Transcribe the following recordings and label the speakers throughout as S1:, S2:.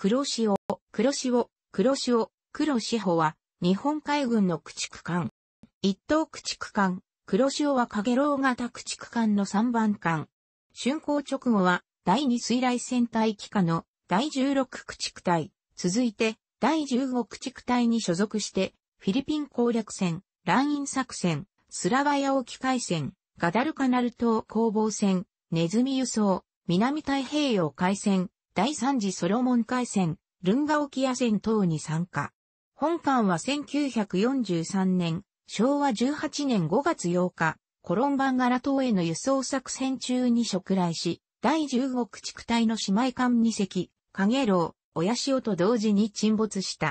S1: 黒潮、黒潮、黒潮、黒志保は、日本海軍の駆逐艦。一等駆逐艦、黒潮は影楼型駆逐艦の3番艦。竣工直後は、第二水雷戦隊機下の第16駆逐隊、続いて第15駆逐隊に所属して、フィリピン攻略戦、ライン作戦、スラワヤ沖海戦、ガダルカナル島攻防戦、ネズミ輸送、南太平洋海戦、第3次ソロモン海戦、ルンガ沖野戦等に参加。本館は1943年、昭和18年5月8日、コロンバンガラ島への輸送作戦中に食来し、第15駆逐隊の姉妹艦2隻、影楼、親潮と同時に沈没した。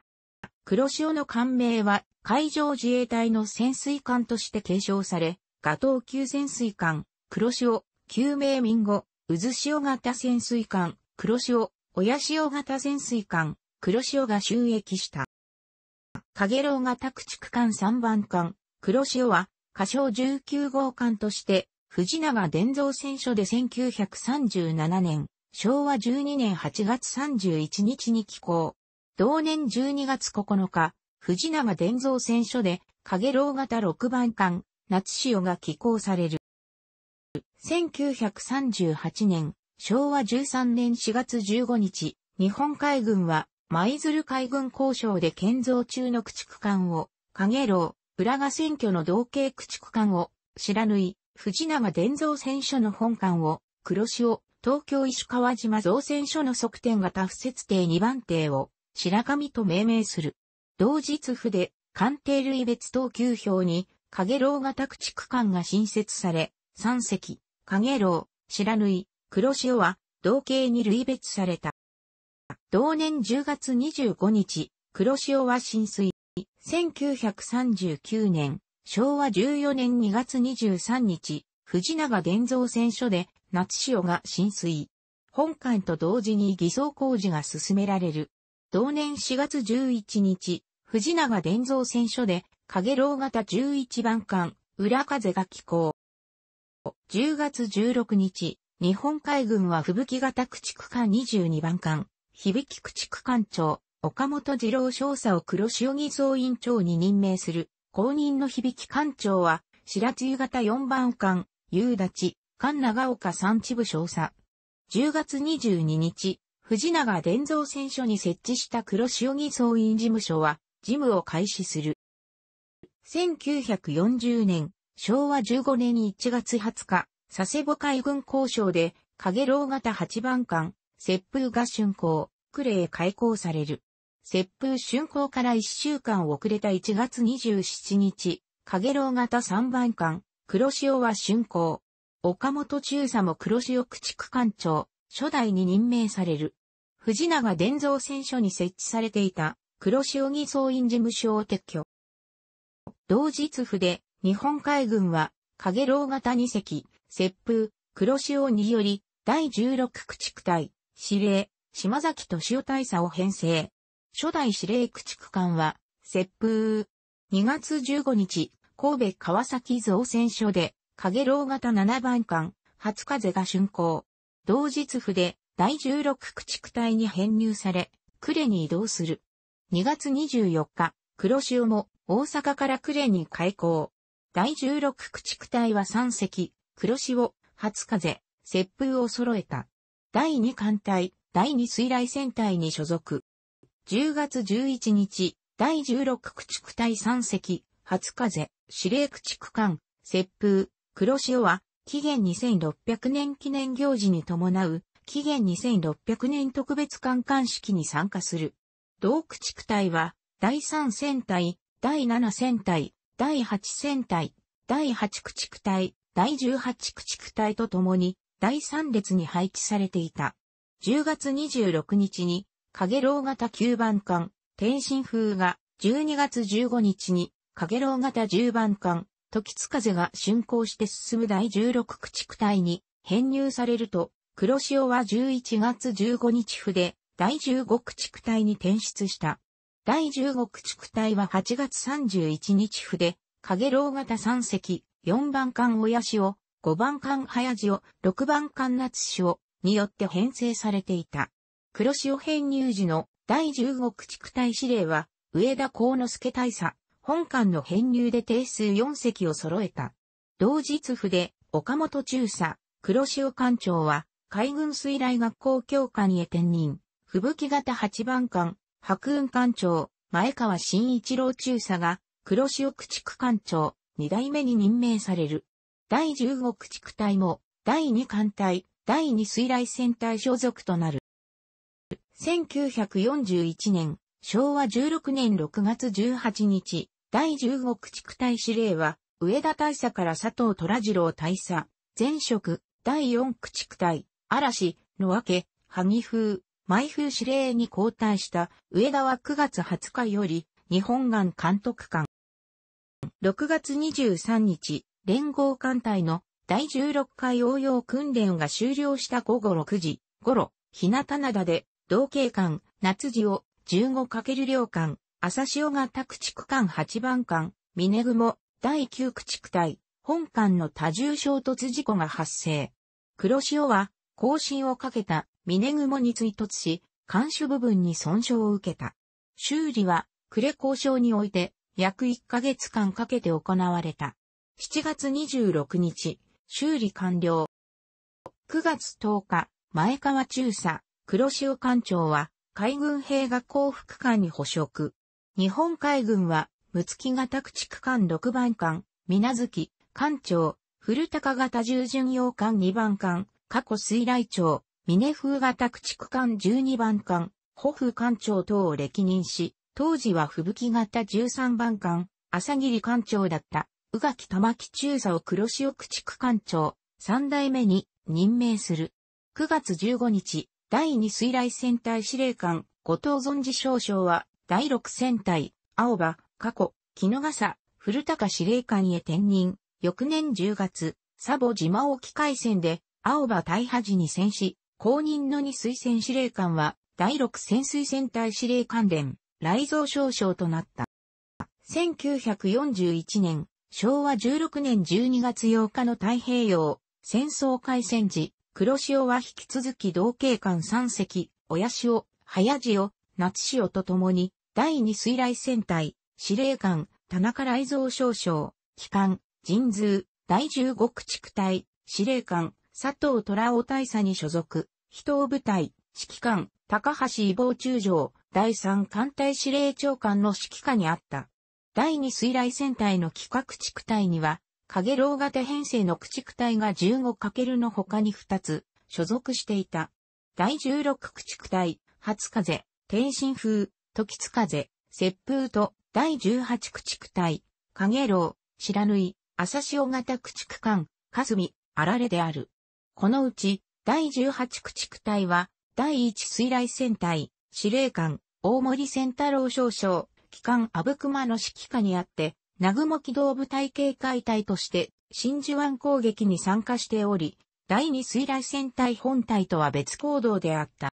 S1: 黒潮の艦名は海上自衛隊の潜水艦として継承され、ガトー級潜水艦、黒潮、救命民後、渦潮型潜水艦、黒潮、親潮型潜水艦、黒潮が収益した。影楼型駆逐艦3番艦、黒潮は、仮称19号艦として、藤永伝蔵船所で1937年、昭和12年8月31日に寄港。同年12月9日、藤永伝蔵船所で、影楼型6番艦、夏潮が寄港される。1938年、昭和13年4月15日、日本海軍は、舞鶴海軍交渉で建造中の駆逐艦を、影楼、浦賀選挙の同型駆逐艦を、白縫い、藤永伝造船所の本艦を、黒潮、東京石川島造船所の側転型不設定2番艇を、白神と命名する。同日府で、艦艇類別等級表に、影楼型駆逐艦が新設され、3隻、影楼、白縫い、黒潮は同型に類別された。同年10月25日、黒潮は浸水。1939年、昭和14年2月23日、藤永伝造船所で夏潮が浸水。本館と同時に偽装工事が進められる。同年4月11日、藤永伝造船所で影楼型11番艦、裏風が起港。10月16日、日本海軍は吹雪型駆逐艦22番艦、響駆逐艦長、岡本二郎少佐を黒潮総委員長に任命する。後任の響艦長は、白露型4番艦、夕立、艦長岡三地部少佐。10月22日、藤永伝蔵選所に設置した黒潮総委員事務所は、事務を開始する。1940年、昭和15年1月20日、佐世保海軍交渉で、影楼型8番艦、雪風が竣工、クレー開港される。雪風竣工から1週間遅れた1月27日、影楼型3番艦、黒潮は竣工。岡本中佐も黒潮駆逐艦長、初代に任命される。藤永伝蔵船所に設置されていた黒潮偽装員事務所を撤去。同日府で日本海軍は影楼型2隻、雪風、黒潮により、第16駆逐隊、司令、島崎敏夫大佐を編成。初代司令駆逐艦は、雪風。2月15日、神戸川崎造船所で、影楼型7番艦、初風が竣工。同日府で、第16駆逐隊に編入され、呉に移動する。2月24日、黒潮も大阪から呉に開港。第16駆逐隊は3隻、黒潮、初風、接風を揃えた。第2艦隊、第2水雷戦隊に所属。10月11日、第16駆逐隊3隻、初風、司令駆逐艦、接風、黒潮は、紀元2600年記念行事に伴う、紀元2600年特別艦艦式に参加する。同駆逐隊は、第3戦隊、第7戦隊、第8戦隊、第8駆逐隊、第18駆逐隊と共に第3列に配置されていた。10月26日に、影楼型9番艦、天津風が、12月15日に、影楼型10番艦、時津風が進行して進む第16駆逐隊に編入されると、黒潮は11月15日府で、第15駆逐隊に転出した。第15駆逐隊は8月31日府で、影楼型3隻、4番艦親潮、5番艦早潮、6番艦夏潮によって編成されていた。黒潮編入時の第15駆逐隊司令は、上田幸之助大佐、本艦の編入で定数4隻を揃えた。同日府で、岡本中佐、黒潮艦長は、海軍水雷学校教官へ転任。吹雪型8番艦、白雲艦長、前川新一郎中佐が、黒潮駆逐艦長、二代目に任命される。第十五駆逐隊も、第二艦隊、第二水雷戦隊所属となる。1941年、昭和16年6月18日、第十五駆逐隊司令は、上田大佐から佐藤虎次郎大佐、前職、第四駆逐隊、嵐、の分け、萩風、舞風司令に交代した、上田は9月20日より、日本岸監督官、6月23日、連合艦隊の第16回応用訓練が終了した午後6時頃、日向灘で、同警官、夏地を 15× 両艦、朝潮が宅地区艦8番艦、峰雲、第9駆逐隊、本艦の多重衝突事故が発生。黒潮は、更進をかけた峰雲に追突し、艦首部分に損傷を受けた。修理は、呉交渉において、約1ヶ月間かけて行われた。7月26日、修理完了。9月10日、前川中佐、黒潮艦長は、海軍兵が幸福艦に捕食。日本海軍は、六月型駆逐艦6番艦、水月、艦長、古高型従巡洋艦2番艦、過去水雷町、峰風型駆逐艦12番艦、保風艦長等を歴任し、当時は吹雪型13番艦、朝霧艦長だった、宇垣玉木中佐を黒潮駆逐艦長、3代目に任命する。9月15日、第2水雷戦隊司令官、後藤存治少将は、第6戦隊、青葉、過去、木の笠、古高司令官へ転任。翌年10月、サボ島沖海戦で、青葉大破時に戦死、公認の2水戦司令官は、第6潜水戦隊司令官連、雷蔵少将となった。1941年、昭和16年12月8日の太平洋戦争開戦時、黒潮は引き続き同警官3隻、親潮、早潮、夏潮とともに、第2水雷戦隊、司令官、田中雷蔵少将、機関、神通、第15駆逐隊、司令官、佐藤虎尾大佐に所属、人を部隊、指揮官、高橋伊坊中将、第3艦隊司令長官の指揮下にあった。第2水雷戦隊の企画駆逐隊には、影楼型編成の駆逐隊が 15× の他に2つ所属していた。第16駆逐隊、初風、天津風、時津風、雪風と第18駆逐隊、影楼、白縫、い、朝潮型駆逐艦、霞、あられである。このうち、第18駆逐隊は、第1水雷戦隊、司令官、大森仙太郎少将、機関阿武隈の指揮下にあって、南雲機動部隊警戒隊として、真珠湾攻撃に参加しており、第二水雷戦隊本隊とは別行動であった。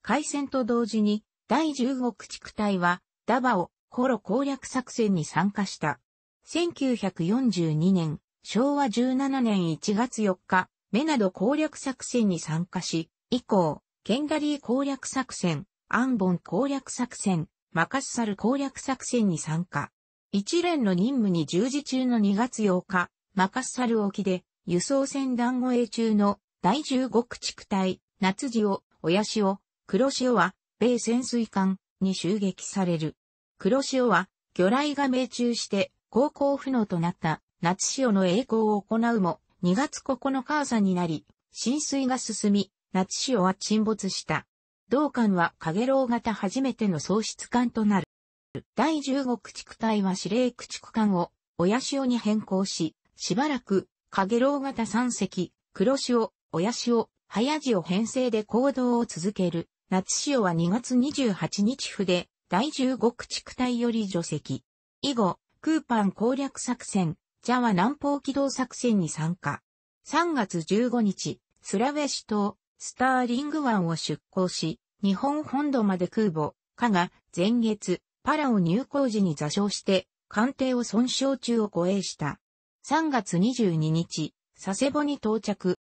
S1: 開戦と同時に、第15駆逐隊は、ダバオ、コロ攻略作戦に参加した。1942年、昭和17年1月4日、メナド攻略作戦に参加し、以降、ケンダリー攻略作戦、アンボン攻略作戦、マカッサル攻略作戦に参加。一連の任務に従事中の2月8日、マカッサル沖で輸送船団護衛中の第15駆逐隊、夏潮、親潮、黒潮は、米潜水艦に襲撃される。黒潮は、魚雷が命中して、航行不能となった夏潮の栄光を行うも、2月9日朝になり、浸水が進み、ナチシオは沈没した。同艦はカゲロウ型初めての喪失艦となる。第15駆逐隊は司令駆逐艦を親潮に変更し、しばらくカゲロウ型三隻、黒潮、親潮、早潮編成で行動を続ける。夏潮は2月28日で、第15駆逐隊より除籍。以後、クーパン攻略作戦、ジャワ南方機動作戦に参加。3月15日、スラウェシ島、スターリング湾を出港し、日本本土まで空母、カが前月、パラオ入港時に座礁して、艦艇を損傷中を護衛した。3月22日、佐世保に到着。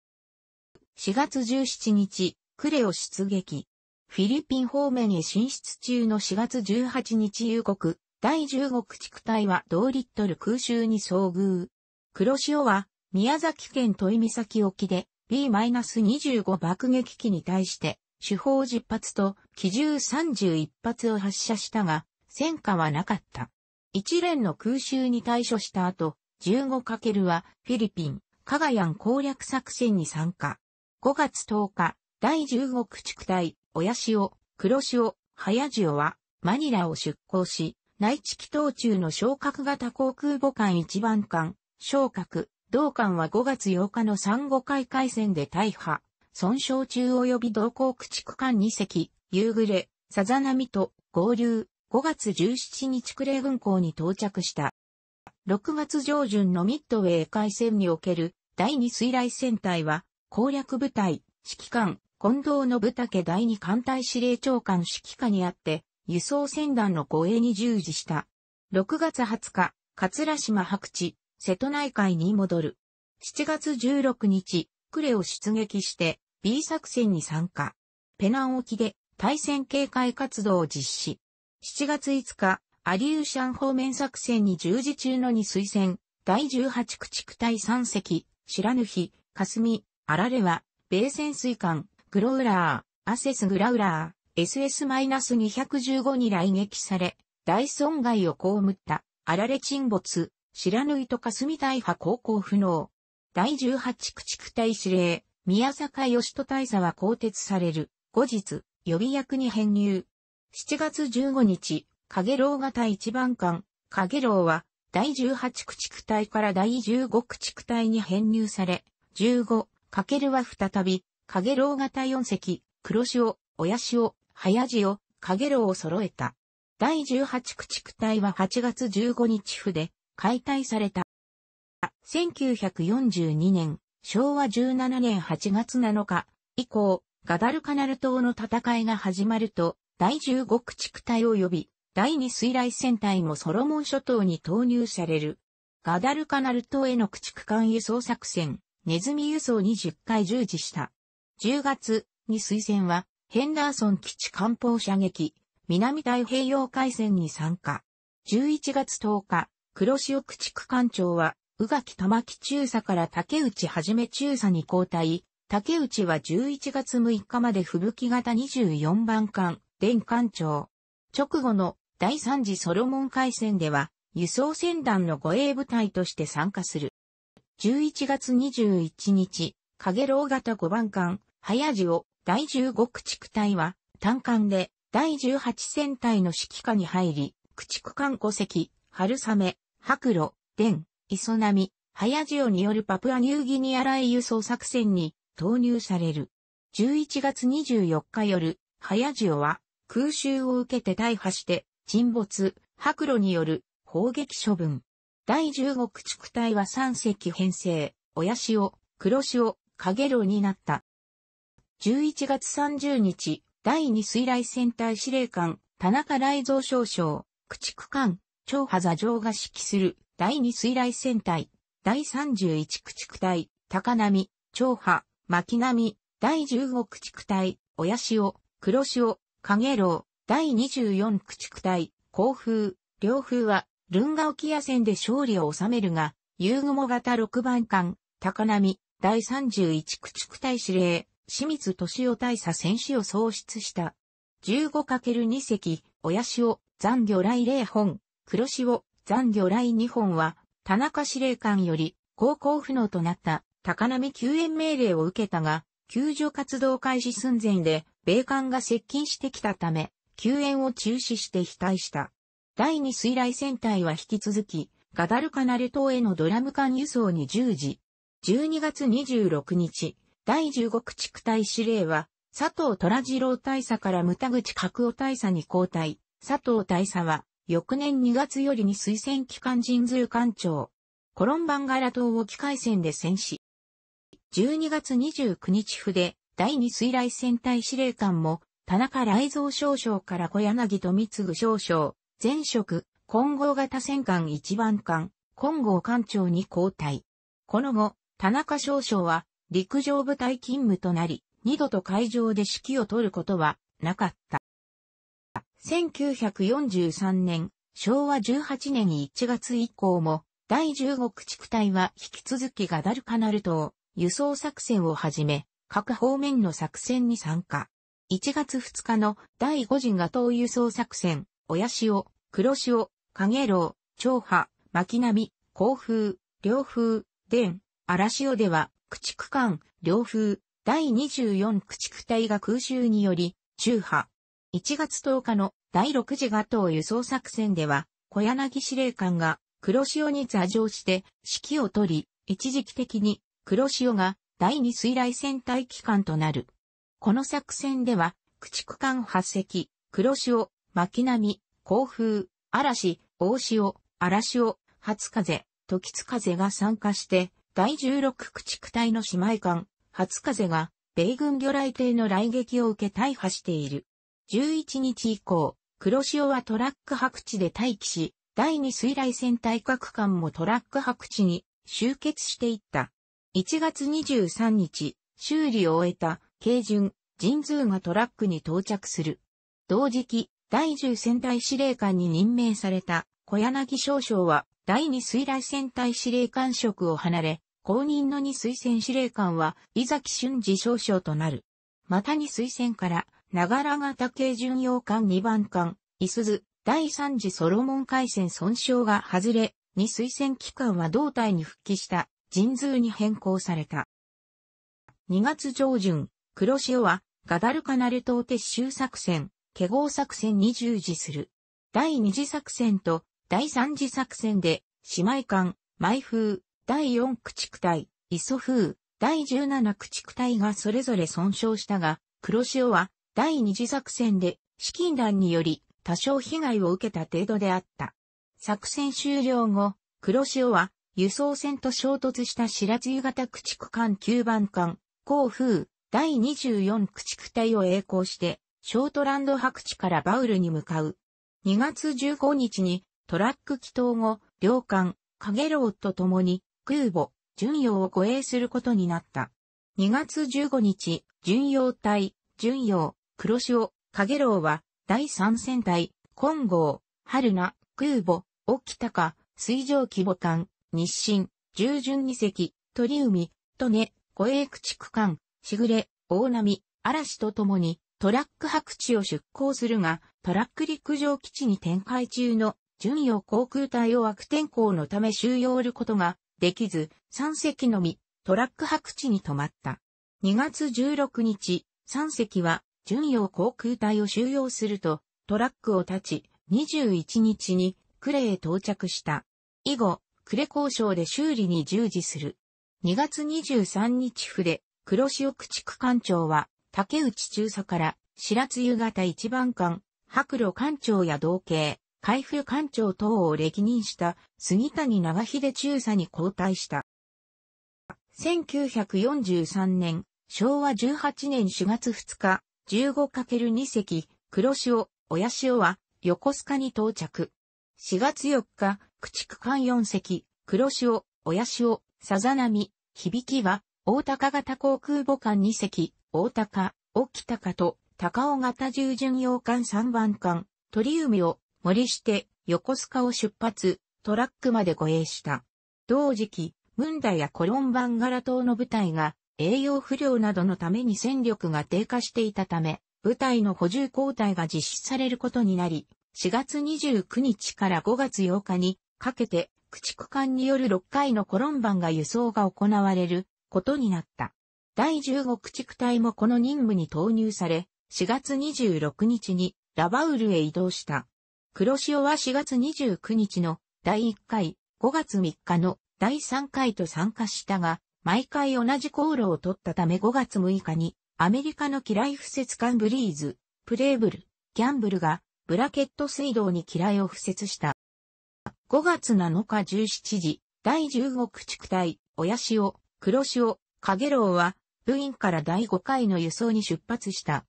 S1: 4月17日、クレを出撃。フィリピン方面へ進出中の4月18日夕刻、第15駆逐隊は同リットル空襲に遭遇。黒潮は宮崎県問岬沖で B-25 爆撃機に対して、主砲10発と機銃31発を発射したが、戦果はなかった。一連の空襲に対処した後、15× はフィリピン、カガヤン攻略作戦に参加。5月10日、第15駆逐隊、親潮、黒潮、早潮は、マニラを出港し、内地機頭中の昇格型航空母艦1番艦、昇格、同館は5月8日の産後回海戦で大破、損傷中及び同行駆逐艦2隻、夕暮れ、さざ波と合流、5月17日クレ軍港に到着した。6月上旬のミッドウェー海戦における第2水雷戦隊は攻略部隊、指揮官、近藤信武第2艦隊司令長官指揮下にあって、輸送船団の護衛に従事した。6月20日、桂島白地、瀬戸内海に戻る。7月16日、クレを出撃して B 作戦に参加。ペナン沖で対戦警戒活動を実施。7月5日、アリューシャン方面作戦に従事中の2推薦、第18駆逐隊3隻、白ぬ日、霞、あられは、米潜水艦、グロウラー、アセスグラウラー、SS-215 に来撃され、大損害を被った、あられ沈没、白縫とかみ大派高校不能。第十八駆逐隊司令、宮坂義人大佐は更迭される。後日、予備役に編入。7月15日、影楼型一番艦、影楼は、第十八駆逐隊から第十五駆逐隊に編入され、十五、かけるは再び、影楼型四隻、黒潮、親潮、早潮、影楼を揃えた。第十八駆逐隊は8月15日府で、解体された。1942年、昭和17年8月7日以降、ガダルカナル島の戦いが始まると、第15駆逐隊及び、第2水雷戦隊もソロモン諸島に投入される。ガダルカナル島への駆逐艦輸送作戦、ネズミ輸送に10回従事した。10月に水戦は、ヘンダーソン基地艦砲射撃、南太平洋海戦に参加。11月10日、黒潮駆逐艦長は、宇垣玉木中佐から竹内はじめ中佐に交代、竹内は11月6日まで吹雪型24番艦、電艦長。直後の第3次ソロモン海戦では、輸送船団の護衛部隊として参加する。11月21日、影楼型5番艦、早地を第15駆逐隊は、単艦で第18戦隊の指揮下に入り、駆逐艦5隻、春雨、白露、伝、磯波、早塩によるパプアニューギニアライ輸送作戦に投入される。11月24日夜、早塩は空襲を受けて大破して沈没、白露による砲撃処分。第15駆逐隊は3隻編成、親潮、黒潮、影露になった。11月30日、第2水雷戦隊司令官、田中雷蔵少将、駆逐艦、超波座上が指揮する第二水雷戦隊、第31駆逐隊、高波、超波、巻波、第15駆逐隊、親潮、黒潮、影楼、第24駆逐隊、甲風、両風は、ルンガ沖野戦で勝利を収めるが、夕雲型6番艦、高波、第31駆逐隊司令、清水敏夫大佐戦士を創出した。15×2 隻、親潮、残魚雷霊本、黒潮、残魚来2本は、田中司令官より、航行不能となった高波救援命令を受けたが、救助活動開始寸前で、米艦が接近してきたため、救援を中止して非対した。第2水雷戦隊は引き続き、ガダルカナル島へのドラム艦輸送に従事。12月26日、第15駆逐隊司令は、佐藤虎次郎大佐から牟田口角尾大佐に交代。佐藤大佐は、翌年2月よりに推薦機関人通艦長、コロンバンガラ島を機械戦で戦死。12月29日府で、第2水雷戦隊司令官も、田中雷蔵少将から小柳富次少将、前職、混合型戦艦1番艦、混合艦長に交代。この後、田中少将は、陸上部隊勤務となり、二度と海上で指揮を取ることはなかった。1943年、昭和18年1月以降も、第15駆逐隊は引き続きガダルカナル島、輸送作戦をはじめ、各方面の作戦に参加。1月2日の第5次ガ党輸送作戦、親潮、黒潮、影楼、長波、巻波、甲風、両風、伝、荒潮では、駆逐艦、両風、第24駆逐隊が空襲により、中波、1月10日の第6次ガトー輸送作戦では、小柳司令官が黒潮に座上して指揮を取り、一時期的に黒潮が第二水雷戦隊機関となる。この作戦では、駆逐艦発隻、黒潮、巻波、甲風、嵐、大潮、荒潮、初風、時津風が参加して、第16駆逐隊の姉妹艦、初風が、米軍魚雷艇の雷撃を受け大破している。11日以降、黒潮はトラック白地で待機し、第2水雷戦隊各艦もトラック白地に集結していった。1月23日、修理を終えた、軽巡、神通がトラックに到着する。同時期、第10戦隊司令官に任命された小柳少将は、第2水雷戦隊司令官職を離れ、後任の2推薦司令官は、伊崎俊二少将となる。また2推薦から、長良型軽巡洋艦2番艦、いすず、第3次ソロモン海戦損傷が外れ、二推薦機関は胴体に復帰した、神通に変更された。2月上旬、黒潮は、ガダルカナル島撤収作戦、華ゴ作戦に従事する。第二次作戦と第三次作戦で、姉妹艦、舞風、第4駆逐隊、磯風、第17駆逐隊がそれぞれ損傷したが、黒潮は第二次作戦で資金団により多少被害を受けた程度であった。作戦終了後、黒潮は輸送船と衝突した白露型駆逐艦9番艦、航風第24駆逐隊を栄光して、ショートランド白地からバウルに向かう。2月15日にトラック祈祷後、両艦、カゲロウと共に空母、巡洋を護衛することになった。2月15日、巡洋隊、巡洋、黒潮、影楼は、第三戦隊、金剛、春名、空母、沖高、水上規模艦、日清、従順二隻、鳥海、利根、護衛駆逐艦、しぐれ、大波、嵐とともに、トラック白地を出港するが、トラック陸上基地に展開中の巡洋航空隊を悪天候のため収容ることができず、3隻のみ、トラック白地に止まった。2月16日、3隻は巡洋航空隊を収容すると、トラックを立ち、21日にクレへ到着した。以後、クレ交渉で修理に従事する。2月23日筆、黒潮駆逐艦長は、竹内中佐から、白津湯型一番艦、白露艦長や同系、海風艦長等を歴任した杉谷長秀中佐に交代した。1943年、昭和18年4月2日、15×2 隻、黒潮、親潮は、横須賀に到着。4月4日、駆逐艦4隻、黒潮、親潮、さざ波、響きは、大高型航空母艦2隻、大高、沖高と、高尾型従巡洋艦3番艦、鳥海を森して横須賀を出発、トラックまで護衛した。同時期、ムンダやコロンバンガラ島の部隊が栄養不良などのために戦力が低下していたため、部隊の補充交代が実施されることになり、4月29日から5月8日にかけて駆逐艦による6回のコロンバンが輸送が行われることになった。第15駆逐隊もこの任務に投入され、4月26日にラバウルへ移動した。黒潮は4月29日の第1回、5月3日の第3回と参加したが、毎回同じ航路を取ったため5月6日に、アメリカの機雷不設艦ブリーズ、プレーブル、ギャンブルが、ブラケット水道に機雷を不設した。5月7日17時、第15駆逐隊、親潮、黒潮、影楼は、部員から第5回の輸送に出発した。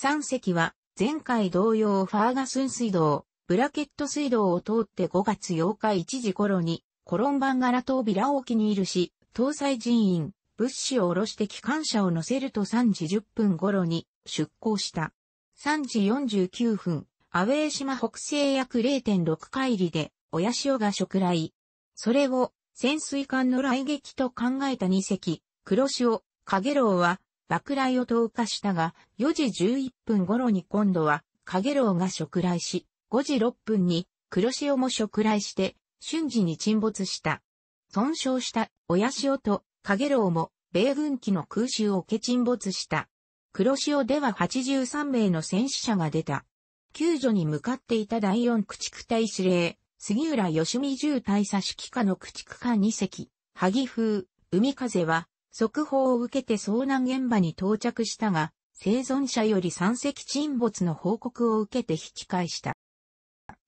S1: 3隻は、前回同様ファーガスン水道、ブラケット水道を通って5月8日1時頃に、コロンバンガラービラ沖にいるし、搭載人員、物資を下ろして機関車を乗せると3時10分頃に出港した。3時49分、アウェー島北西約0.6海里で、親潮が食来。それを、潜水艦の雷撃と考えた2隻、黒潮、影楼は、爆雷を投下したが、4時11分頃に今度は、影楼が食来し、5時6分に、黒潮も食来して、瞬時に沈没した。損傷した親潮と影楼も米軍機の空襲を受け沈没した。黒潮では83名の戦死者が出た。救助に向かっていた第四駆逐隊司令、杉浦義美重大佐指揮下の駆逐艦2隻、萩風、海風は、速報を受けて遭難現場に到着したが、生存者より3隻沈没の報告を受けて引き返した。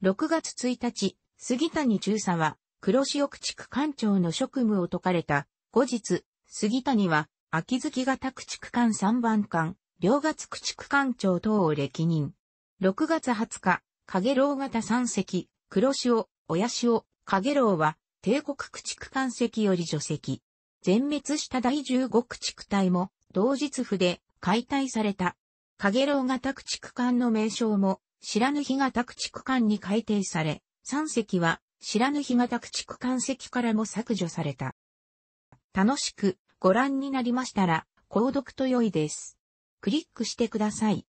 S1: 6月1日、杉谷中佐は、黒潮区地区官庁の職務を解かれた。後日、杉谷は、秋月型区地区官3番官、両月区地区官庁等を歴任。6月20日、影楼型三席、黒潮、親潮、影楼は、帝国区地区官席より除籍。全滅した第15区地区隊も、同日府で解体された。影楼型区地区官の名称も、知らぬ日型区地区官に改定され、三隻は知らぬ干潟駆逐艦籍からも削除された。楽しくご覧になりましたら、購読と良いです。クリックしてください。